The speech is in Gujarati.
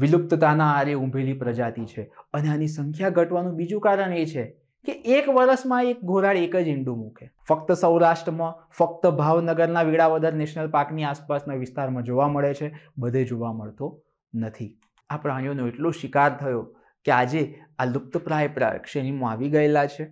વિલુપ્તતાના આરે ઊંભેલી પ્રજાતિ છે અને આની સંખ્યા ઘટવાનું બીજું કારણ એ છે કે એક વર્ષમાં એક ઘોરાળ એક જ ઈંડું મૂકે ફક્ત સૌરાષ્ટ્રમાં ફક્ત ભાવનગરના વીડાવદર નેશનલ પાર્કની આસપાસના વિસ્તારમાં જોવા મળે છે બધે જોવા મળતો નથી આ પ્રાણીઓનો એટલો શિકાર થયો કે આજે આ લુપ્તપ્રાય પ્રાય શ્રેણીમાં આવી ગયેલા છે